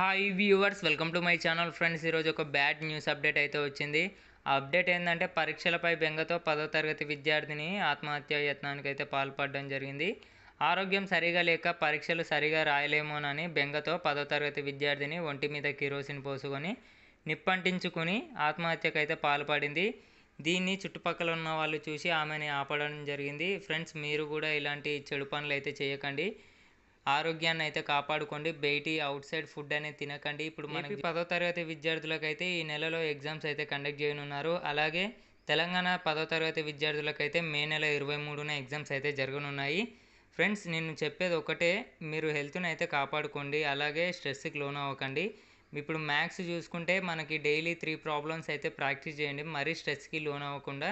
hi viewers welcome to my channel friends ఈరోజు ఒక bad news update అయితే వచ్చింది ఆ అప్డేట్ ఏంటంటే పరీక్షలపై బెంగతో పదో తరగతి విద్యార్థిని ఆత్మహత్య యత్నానికి అయితే పాల్పడడం జరిగింది ఆరోగ్యం సరిగా లేక పరీక్షలు సరిగా రాయలేమోనని బెంగతో పదో తరగతి విద్యార్థిని ఒంటి మీద కిరోసిన్ పోసుకొని నిప్పంటించుకుని ఆత్మహత్యకైతే పాల్పడింది దీన్ని చుట్టుపక్కల ఉన్న వాళ్ళు చూసి ఆమెని ఆపడం జరిగింది ఫ్రెండ్స్ మీరు కూడా ఇలాంటి చెడు పనులు అయితే చేయకండి ఆరోగ్యాన్ని అయితే కాపాడుకోండి బయటి అవుట్ సైడ్ ఫుడ్ అనేది తినకండి ఇప్పుడు మనకి పదో తరగతి విద్యార్థులకు అయితే ఈ నెలలో ఎగ్జామ్స్ అయితే కండక్ట్ చేయనున్నారు అలాగే తెలంగాణ పదో తరగతి విద్యార్థులకైతే మే నెల ఇరవై మూడున ఎగ్జామ్స్ అయితే జరగనున్నాయి ఫ్రెండ్స్ నేను చెప్పేది ఒకటే మీరు హెల్త్ని అయితే కాపాడుకోండి అలాగే స్ట్రెస్కి లోన్ అవ్వకండి ఇప్పుడు మ్యాథ్స్ చూసుకుంటే మనకి డైలీ త్రీ ప్రాబ్లమ్స్ అయితే ప్రాక్టీస్ చేయండి మరీ స్ట్రెస్కి లోన్ అవ్వకుండా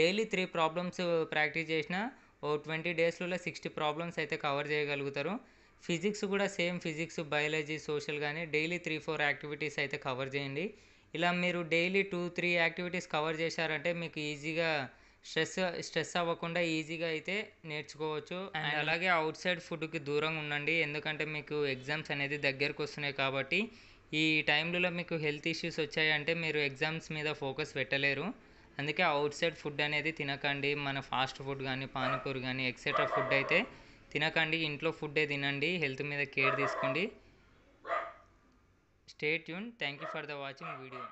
డైలీ త్రీ ప్రాబ్లమ్స్ ప్రాక్టీస్ చేసినా ఓ ట్వంటీ డేస్లో సిక్స్టీ ప్రాబ్లమ్స్ అయితే కవర్ చేయగలుగుతారు ఫిజిక్స్ కూడా సేమ్ ఫిజిక్స్ బయాలజీ సోషల్ కానీ డైలీ త్రీ ఫోర్ యాక్టివిటీస్ అయితే కవర్ చేయండి ఇలా మీరు daily two three activities cover చేశారంటే మీకు ఈజీగా స్ట్రెస్ స్ట్రెస్ అవ్వకుండా ఈజీగా అయితే నేర్చుకోవచ్చు అండ్ అలాగే అవుట్ సైడ్ ఫుడ్కి దూరంగా ఉండండి ఎందుకంటే మీకు ఎగ్జామ్స్ అనేది దగ్గరకు వస్తున్నాయి కాబట్టి ఈ టైంలో మీకు హెల్త్ ఇష్యూస్ వచ్చాయంటే మీరు ఎగ్జామ్స్ మీద ఫోకస్ పెట్టలేరు అందుకే అవుట్ సైడ్ ఫుడ్ అనేది తినకండి మన ఫాస్ట్ ఫుడ్ కానీ పానీపూరి కానీ ఎక్సెట్రా ఫుడ్ అయితే తినకండి ఇంట్లో ఫుడ్డే తినండి హెల్త్ మీద కేర్ తీసుకోండి స్టేట్ యూన్ thank you for the watching video